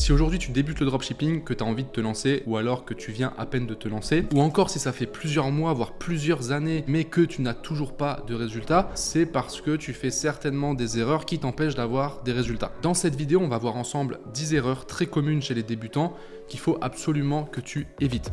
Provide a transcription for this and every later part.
Si aujourd'hui tu débutes le dropshipping, que tu as envie de te lancer ou alors que tu viens à peine de te lancer, ou encore si ça fait plusieurs mois, voire plusieurs années, mais que tu n'as toujours pas de résultats, c'est parce que tu fais certainement des erreurs qui t'empêchent d'avoir des résultats. Dans cette vidéo, on va voir ensemble 10 erreurs très communes chez les débutants qu'il faut absolument que tu évites.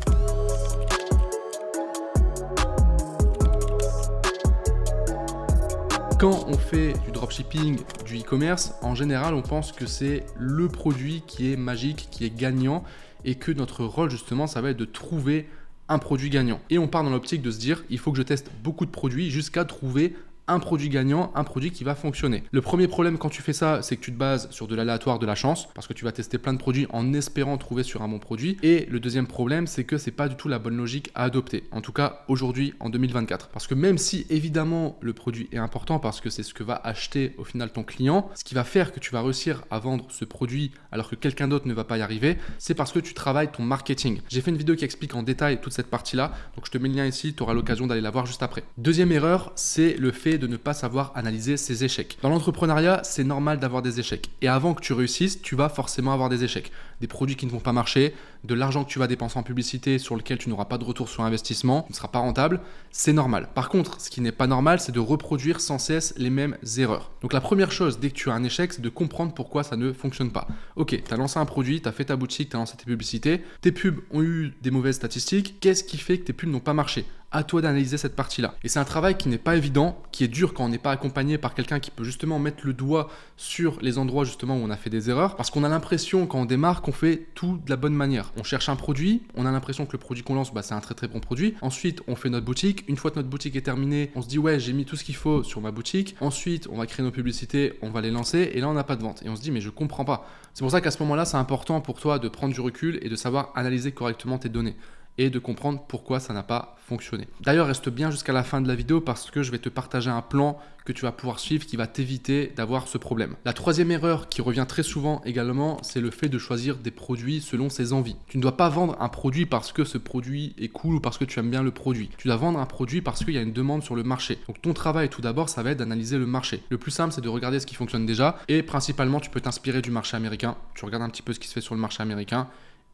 Quand on fait du dropshipping, du e-commerce, en général, on pense que c'est le produit qui est magique, qui est gagnant, et que notre rôle, justement, ça va être de trouver un produit gagnant. Et on part dans l'optique de se dire, il faut que je teste beaucoup de produits jusqu'à trouver un produit gagnant, un produit qui va fonctionner. Le premier problème quand tu fais ça, c'est que tu te bases sur de l'aléatoire, de la chance, parce que tu vas tester plein de produits en espérant trouver sur un bon produit. Et le deuxième problème, c'est que c'est pas du tout la bonne logique à adopter, en tout cas aujourd'hui en 2024. Parce que même si évidemment le produit est important, parce que c'est ce que va acheter au final ton client, ce qui va faire que tu vas réussir à vendre ce produit alors que quelqu'un d'autre ne va pas y arriver, c'est parce que tu travailles ton marketing. J'ai fait une vidéo qui explique en détail toute cette partie-là, donc je te mets le lien ici, tu auras l'occasion d'aller la voir juste après. Deuxième erreur, c'est le fait de ne pas savoir analyser ses échecs. Dans l'entrepreneuriat, c'est normal d'avoir des échecs. Et avant que tu réussisses, tu vas forcément avoir des échecs. Des produits qui ne vont pas marcher, de l'argent que tu vas dépenser en publicité sur lequel tu n'auras pas de retour sur investissement, qui ne sera pas rentable, c'est normal. Par contre, ce qui n'est pas normal, c'est de reproduire sans cesse les mêmes erreurs. Donc la première chose, dès que tu as un échec, c'est de comprendre pourquoi ça ne fonctionne pas. Ok, tu as lancé un produit, tu as fait ta boutique, tu as lancé tes publicités, tes pubs ont eu des mauvaises statistiques, qu'est-ce qui fait que tes pubs n'ont pas marché à toi d'analyser cette partie-là. Et c'est un travail qui n'est pas évident, qui est dur quand on n'est pas accompagné par quelqu'un qui peut justement mettre le doigt sur les endroits justement où on a fait des erreurs, parce qu'on a l'impression quand on démarre qu'on fait tout de la bonne manière. On cherche un produit, on a l'impression que le produit qu'on lance, bah, c'est un très très bon produit. Ensuite, on fait notre boutique. Une fois que notre boutique est terminée, on se dit ouais, j'ai mis tout ce qu'il faut sur ma boutique. Ensuite, on va créer nos publicités, on va les lancer, et là on n'a pas de vente. Et on se dit mais je comprends pas. C'est pour ça qu'à ce moment-là, c'est important pour toi de prendre du recul et de savoir analyser correctement tes données et de comprendre pourquoi ça n'a pas fonctionné. D'ailleurs, reste bien jusqu'à la fin de la vidéo parce que je vais te partager un plan que tu vas pouvoir suivre qui va t'éviter d'avoir ce problème. La troisième erreur qui revient très souvent également, c'est le fait de choisir des produits selon ses envies. Tu ne dois pas vendre un produit parce que ce produit est cool ou parce que tu aimes bien le produit. Tu dois vendre un produit parce qu'il y a une demande sur le marché. Donc ton travail tout d'abord, ça va être d'analyser le marché. Le plus simple, c'est de regarder ce qui fonctionne déjà et principalement, tu peux t'inspirer du marché américain. Tu regardes un petit peu ce qui se fait sur le marché américain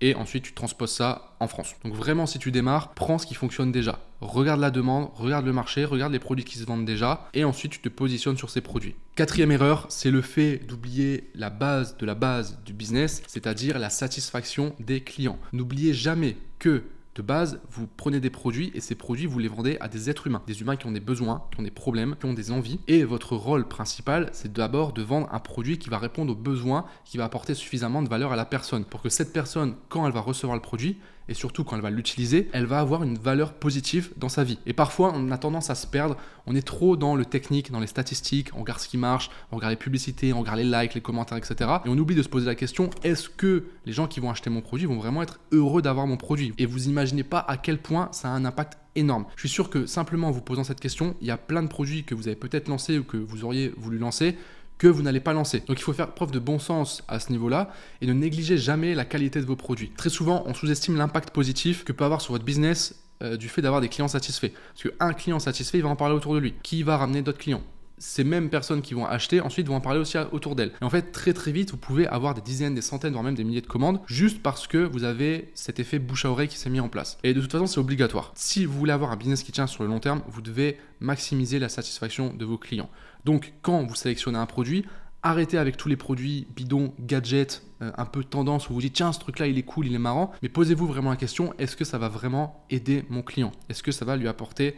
et ensuite tu transposes ça en France. Donc vraiment, si tu démarres, prends ce qui fonctionne déjà. Regarde la demande, regarde le marché, regarde les produits qui se vendent déjà, et ensuite tu te positionnes sur ces produits. Quatrième erreur, c'est le fait d'oublier la base de la base du business, c'est-à-dire la satisfaction des clients. N'oubliez jamais que de base, vous prenez des produits et ces produits, vous les vendez à des êtres humains, des humains qui ont des besoins, qui ont des problèmes, qui ont des envies. Et votre rôle principal, c'est d'abord de vendre un produit qui va répondre aux besoins, qui va apporter suffisamment de valeur à la personne pour que cette personne, quand elle va recevoir le produit, et surtout quand elle va l'utiliser, elle va avoir une valeur positive dans sa vie. Et parfois, on a tendance à se perdre, on est trop dans le technique, dans les statistiques, on regarde ce qui marche, on regarde les publicités, on regarde les likes, les commentaires, etc. Et on oublie de se poser la question, est-ce que les gens qui vont acheter mon produit vont vraiment être heureux d'avoir mon produit Et vous imaginez pas à quel point ça a un impact énorme. Je suis sûr que simplement en vous posant cette question, il y a plein de produits que vous avez peut-être lancés ou que vous auriez voulu lancer que vous n'allez pas lancer. Donc il faut faire preuve de bon sens à ce niveau-là et ne négligez jamais la qualité de vos produits. Très souvent, on sous-estime l'impact positif que peut avoir sur votre business euh, du fait d'avoir des clients satisfaits. Parce qu'un client satisfait, il va en parler autour de lui, qui va ramener d'autres clients ces mêmes personnes qui vont acheter ensuite vont en parler aussi autour d'elles. Et en fait, très très vite, vous pouvez avoir des dizaines, des centaines, voire même des milliers de commandes juste parce que vous avez cet effet bouche à oreille qui s'est mis en place. Et de toute façon, c'est obligatoire. Si vous voulez avoir un business qui tient sur le long terme, vous devez maximiser la satisfaction de vos clients. Donc, quand vous sélectionnez un produit, arrêtez avec tous les produits bidons, gadgets, euh, un peu tendance où vous dites tiens ce truc là il est cool, il est marrant, mais posez-vous vraiment la question est-ce que ça va vraiment aider mon client Est-ce que ça va lui apporter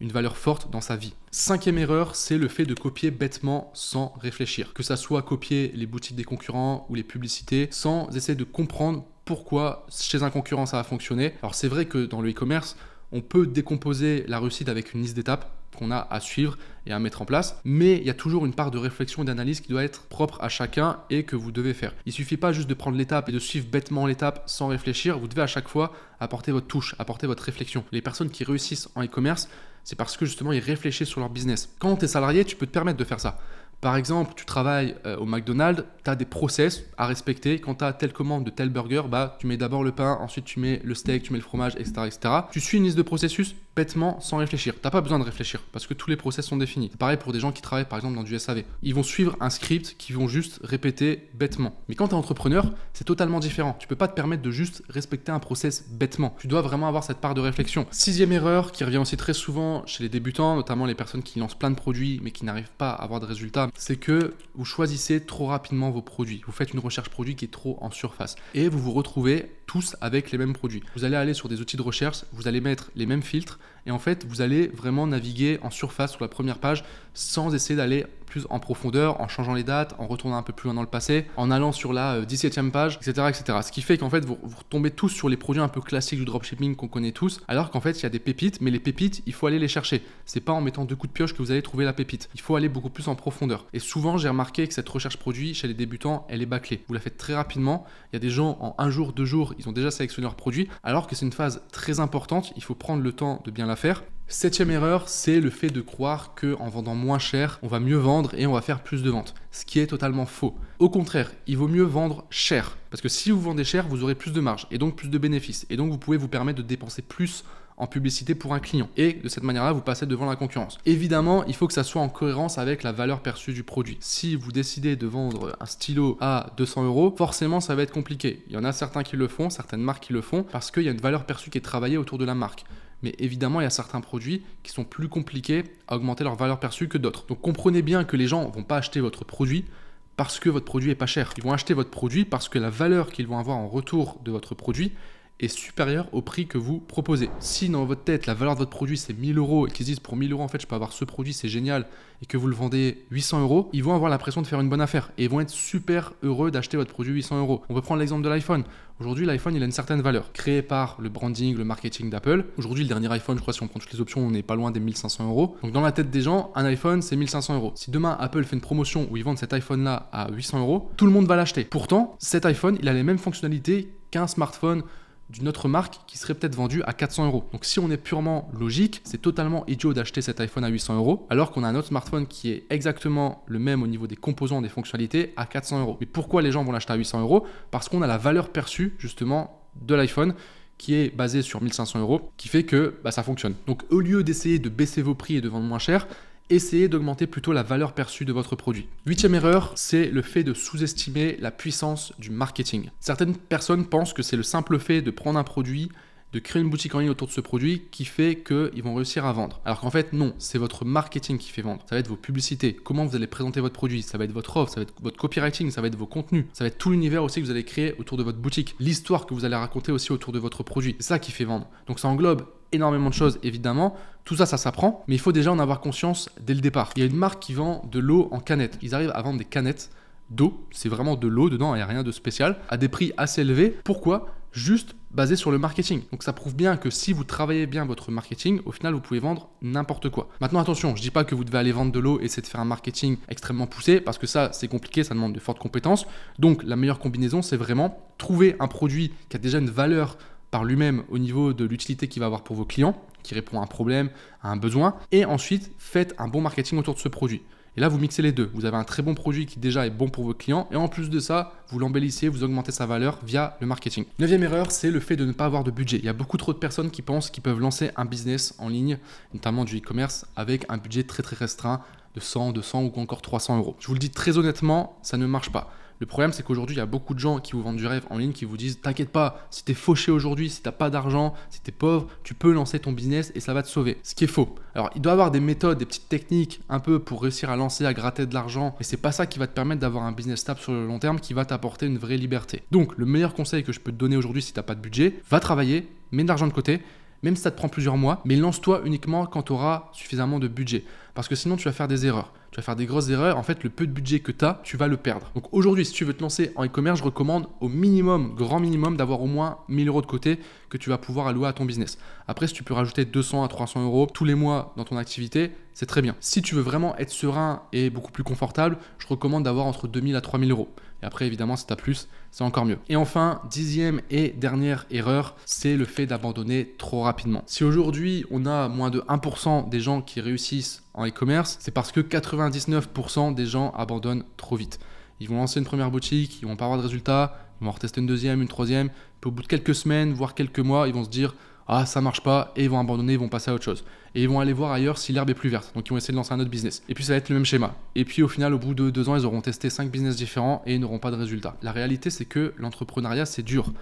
une valeur forte dans sa vie. Cinquième erreur, c'est le fait de copier bêtement sans réfléchir. Que ça soit copier les boutiques des concurrents ou les publicités sans essayer de comprendre pourquoi chez un concurrent ça a fonctionné. Alors c'est vrai que dans le e-commerce, on peut décomposer la réussite avec une liste d'étapes qu'on a à suivre et à mettre en place. Mais il y a toujours une part de réflexion et d'analyse qui doit être propre à chacun et que vous devez faire. Il suffit pas juste de prendre l'étape et de suivre bêtement l'étape sans réfléchir. Vous devez à chaque fois apporter votre touche, apporter votre réflexion. Les personnes qui réussissent en e-commerce, c'est parce que justement ils réfléchissent sur leur business. Quand tu es salarié, tu peux te permettre de faire ça. Par exemple, tu travailles euh, au McDonald's, tu as des process à respecter. Quand tu as telle commande de tel burger, bah, tu mets d'abord le pain, ensuite tu mets le steak, tu mets le fromage, etc., etc. Tu suis une liste de processus, bêtement sans réfléchir. T'as pas besoin de réfléchir parce que tous les process sont définis. Pareil pour des gens qui travaillent par exemple dans du SAV. Ils vont suivre un script qui vont juste répéter bêtement. Mais quand t'es entrepreneur, c'est totalement différent. Tu peux pas te permettre de juste respecter un process bêtement. Tu dois vraiment avoir cette part de réflexion. Sixième erreur qui revient aussi très souvent chez les débutants, notamment les personnes qui lancent plein de produits mais qui n'arrivent pas à avoir de résultats, c'est que vous choisissez trop rapidement vos produits. Vous faites une recherche produit qui est trop en surface et vous vous retrouvez tous avec les mêmes produits. Vous allez aller sur des outils de recherche, vous allez mettre les mêmes filtres et en fait vous allez vraiment naviguer en surface sur la première page sans essayer d'aller plus en profondeur, en changeant les dates, en retournant un peu plus loin dans le passé, en allant sur la 17e euh, page, etc. etc. Ce qui fait qu'en fait, vous, vous retombez tous sur les produits un peu classiques du dropshipping qu'on connaît tous, alors qu'en fait, il y a des pépites, mais les pépites, il faut aller les chercher. C'est pas en mettant deux coups de pioche que vous allez trouver la pépite. Il faut aller beaucoup plus en profondeur. Et souvent, j'ai remarqué que cette recherche produit chez les débutants, elle est bâclée. Vous la faites très rapidement. Il y a des gens en un jour, deux jours, ils ont déjà sélectionné leur produit, alors que c'est une phase très importante. Il faut prendre le temps de bien la faire. Septième erreur, c'est le fait de croire qu'en vendant moins cher, on va mieux vendre et on va faire plus de ventes, ce qui est totalement faux. Au contraire, il vaut mieux vendre cher, parce que si vous vendez cher, vous aurez plus de marge et donc plus de bénéfices, et donc vous pouvez vous permettre de dépenser plus en publicité pour un client. Et de cette manière-là, vous passez devant la concurrence. Évidemment, il faut que ça soit en cohérence avec la valeur perçue du produit. Si vous décidez de vendre un stylo à 200 euros, forcément, ça va être compliqué. Il y en a certains qui le font, certaines marques qui le font, parce qu'il y a une valeur perçue qui est travaillée autour de la marque mais évidemment, il y a certains produits qui sont plus compliqués à augmenter leur valeur perçue que d'autres. Donc comprenez bien que les gens ne vont pas acheter votre produit parce que votre produit est pas cher. Ils vont acheter votre produit parce que la valeur qu'ils vont avoir en retour de votre produit est supérieur au prix que vous proposez. Si dans votre tête, la valeur de votre produit, c'est 1000 euros et qu'ils disent pour 1000 euros, en fait, je peux avoir ce produit, c'est génial, et que vous le vendez 800 euros, ils vont avoir l'impression de faire une bonne affaire et ils vont être super heureux d'acheter votre produit 800 euros. On peut prendre l'exemple de l'iPhone. Aujourd'hui, l'iPhone, il a une certaine valeur, créée par le branding, le marketing d'Apple. Aujourd'hui, le dernier iPhone, je crois, si on prend toutes les options, on n'est pas loin des 1500 euros. Donc, dans la tête des gens, un iPhone, c'est 1500 euros. Si demain, Apple fait une promotion où ils vendent cet iPhone-là à 800 euros, tout le monde va l'acheter. Pourtant, cet iPhone, il a les mêmes fonctionnalités qu'un smartphone d'une autre marque qui serait peut-être vendue à 400 euros. Donc si on est purement logique, c'est totalement idiot d'acheter cet iPhone à 800 euros alors qu'on a un autre smartphone qui est exactement le même au niveau des composants, des fonctionnalités à 400 euros. Mais pourquoi les gens vont l'acheter à 800 euros Parce qu'on a la valeur perçue justement de l'iPhone qui est basée sur 1500 euros, qui fait que bah, ça fonctionne. Donc au lieu d'essayer de baisser vos prix et de vendre moins cher, essayez d'augmenter plutôt la valeur perçue de votre produit. Huitième erreur, c'est le fait de sous-estimer la puissance du marketing. Certaines personnes pensent que c'est le simple fait de prendre un produit de créer une boutique en ligne autour de ce produit qui fait qu'ils vont réussir à vendre. Alors qu'en fait, non, c'est votre marketing qui fait vendre. Ça va être vos publicités, comment vous allez présenter votre produit, ça va être votre offre, ça va être votre copywriting, ça va être vos contenus, ça va être tout l'univers aussi que vous allez créer autour de votre boutique, l'histoire que vous allez raconter aussi autour de votre produit. C'est ça qui fait vendre. Donc ça englobe énormément de choses, évidemment. Tout ça, ça s'apprend, mais il faut déjà en avoir conscience dès le départ. Il y a une marque qui vend de l'eau en canette. Ils arrivent à vendre des canettes d'eau, c'est vraiment de l'eau dedans, il n'y a rien de spécial, à des prix assez élevés. Pourquoi Juste basé sur le marketing. Donc ça prouve bien que si vous travaillez bien votre marketing, au final vous pouvez vendre n'importe quoi. Maintenant attention, je dis pas que vous devez aller vendre de l'eau et essayer de faire un marketing extrêmement poussé parce que ça c'est compliqué, ça demande de fortes compétences. Donc la meilleure combinaison c'est vraiment trouver un produit qui a déjà une valeur par lui-même au niveau de l'utilité qu'il va avoir pour vos clients, qui répond à un problème, à un besoin, et ensuite faites un bon marketing autour de ce produit. Et là, vous mixez les deux. Vous avez un très bon produit qui déjà est bon pour vos clients, et en plus de ça, vous l'embellissez, vous augmentez sa valeur via le marketing. Neuvième erreur, c'est le fait de ne pas avoir de budget. Il y a beaucoup trop de personnes qui pensent qu'ils peuvent lancer un business en ligne, notamment du e-commerce, avec un budget très très restreint de 100, 200 ou encore 300 euros. Je vous le dis très honnêtement, ça ne marche pas. Le problème, c'est qu'aujourd'hui, il y a beaucoup de gens qui vous vendent du rêve en ligne, qui vous disent T'inquiète pas, si t'es fauché aujourd'hui, si t'as pas d'argent, si t'es pauvre, tu peux lancer ton business et ça va te sauver. Ce qui est faux. Alors, il doit y avoir des méthodes, des petites techniques un peu pour réussir à lancer, à gratter de l'argent, mais c'est pas ça qui va te permettre d'avoir un business stable sur le long terme qui va t'apporter une vraie liberté. Donc, le meilleur conseil que je peux te donner aujourd'hui si t'as pas de budget, va travailler, mets de l'argent de côté même si ça te prend plusieurs mois, mais lance-toi uniquement quand tu auras suffisamment de budget. Parce que sinon, tu vas faire des erreurs. Tu vas faire des grosses erreurs. En fait, le peu de budget que tu as, tu vas le perdre. Donc aujourd'hui, si tu veux te lancer en e-commerce, je recommande au minimum, grand minimum, d'avoir au moins 1000 euros de côté que tu vas pouvoir allouer à ton business. Après, si tu peux rajouter 200 à 300 euros tous les mois dans ton activité, c'est très bien. Si tu veux vraiment être serein et beaucoup plus confortable, je recommande d'avoir entre 2000 à 3000 euros. Et après, évidemment, si t'as plus, c'est encore mieux. Et enfin, dixième et dernière erreur, c'est le fait d'abandonner trop rapidement. Si aujourd'hui, on a moins de 1% des gens qui réussissent en e-commerce, c'est parce que 99% des gens abandonnent trop vite. Ils vont lancer une première boutique, ils vont pas avoir de résultats, ils vont retester une deuxième, une troisième, puis au bout de quelques semaines, voire quelques mois, ils vont se dire ah ça marche pas, et ils vont abandonner, ils vont passer à autre chose. Et ils vont aller voir ailleurs si l'herbe est plus verte, donc ils vont essayer de lancer un autre business. Et puis ça va être le même schéma. Et puis au final, au bout de deux ans, ils auront testé cinq business différents et ils n'auront pas de résultat. La réalité, c'est que l'entrepreneuriat, c'est dur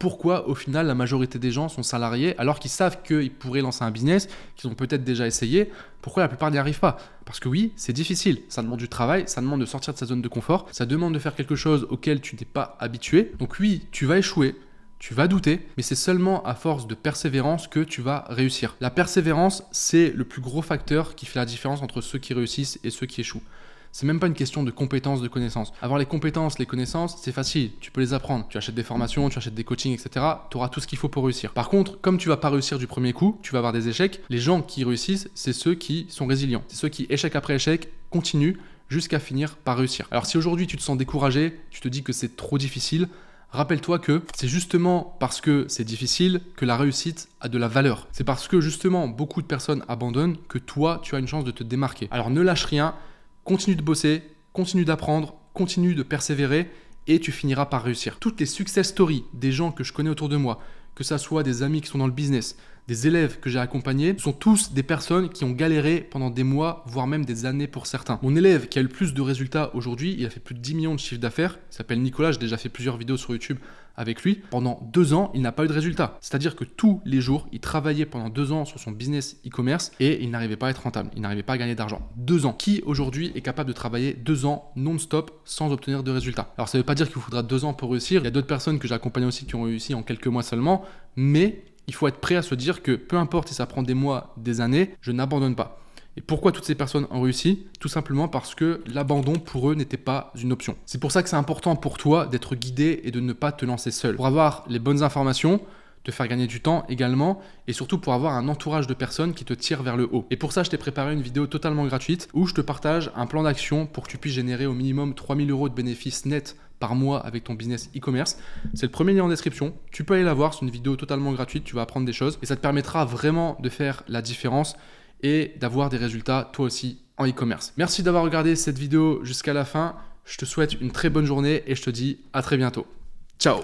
pourquoi au final la majorité des gens sont salariés alors qu'ils savent qu'ils pourraient lancer un business, qu'ils ont peut-être déjà essayé, pourquoi la plupart n'y arrivent pas Parce que oui, c'est difficile, ça demande du travail, ça demande de sortir de sa zone de confort, ça demande de faire quelque chose auquel tu n'es pas habitué. Donc oui, tu vas échouer, tu vas douter, mais c'est seulement à force de persévérance que tu vas réussir. La persévérance, c'est le plus gros facteur qui fait la différence entre ceux qui réussissent et ceux qui échouent. C'est même pas une question de compétences, de connaissances. Avoir les compétences, les connaissances, c'est facile, tu peux les apprendre. Tu achètes des formations, tu achètes des coachings, etc. Tu auras tout ce qu'il faut pour réussir. Par contre, comme tu vas pas réussir du premier coup, tu vas avoir des échecs. Les gens qui réussissent, c'est ceux qui sont résilients. C'est ceux qui, échec après échec, continuent jusqu'à finir par réussir. Alors si aujourd'hui tu te sens découragé, tu te dis que c'est trop difficile, Rappelle-toi que c'est justement parce que c'est difficile que la réussite a de la valeur. C'est parce que justement beaucoup de personnes abandonnent que toi, tu as une chance de te démarquer. Alors ne lâche rien, continue de bosser, continue d'apprendre, continue de persévérer et tu finiras par réussir. Toutes les success stories des gens que je connais autour de moi, que ce soit des amis qui sont dans le business, des élèves que j'ai accompagnés sont tous des personnes qui ont galéré pendant des mois, voire même des années pour certains. Mon élève qui a eu le plus de résultats aujourd'hui, il a fait plus de 10 millions de chiffres d'affaires, il s'appelle Nicolas, j'ai déjà fait plusieurs vidéos sur YouTube avec lui. Pendant deux ans, il n'a pas eu de résultats. C'est-à-dire que tous les jours, il travaillait pendant deux ans sur son business e-commerce et il n'arrivait pas à être rentable, il n'arrivait pas à gagner d'argent. Deux ans. Qui aujourd'hui est capable de travailler deux ans non-stop sans obtenir de résultats Alors ça ne veut pas dire qu'il faudra deux ans pour réussir. Il y a d'autres personnes que j'ai accompagnées aussi qui ont réussi en quelques mois seulement, mais il faut être prêt à se dire que peu importe si ça prend des mois, des années, je n'abandonne pas. Et pourquoi toutes ces personnes ont réussi Tout simplement parce que l'abandon pour eux n'était pas une option. C'est pour ça que c'est important pour toi d'être guidé et de ne pas te lancer seul. Pour avoir les bonnes informations, te faire gagner du temps également et surtout pour avoir un entourage de personnes qui te tirent vers le haut. Et pour ça, je t'ai préparé une vidéo totalement gratuite où je te partage un plan d'action pour que tu puisses générer au minimum 3000 euros de bénéfices nets par mois avec ton business e-commerce. C'est le premier lien en description. Tu peux aller la voir, c'est une vidéo totalement gratuite, tu vas apprendre des choses et ça te permettra vraiment de faire la différence et d'avoir des résultats toi aussi en e-commerce. Merci d'avoir regardé cette vidéo jusqu'à la fin. Je te souhaite une très bonne journée et je te dis à très bientôt. Ciao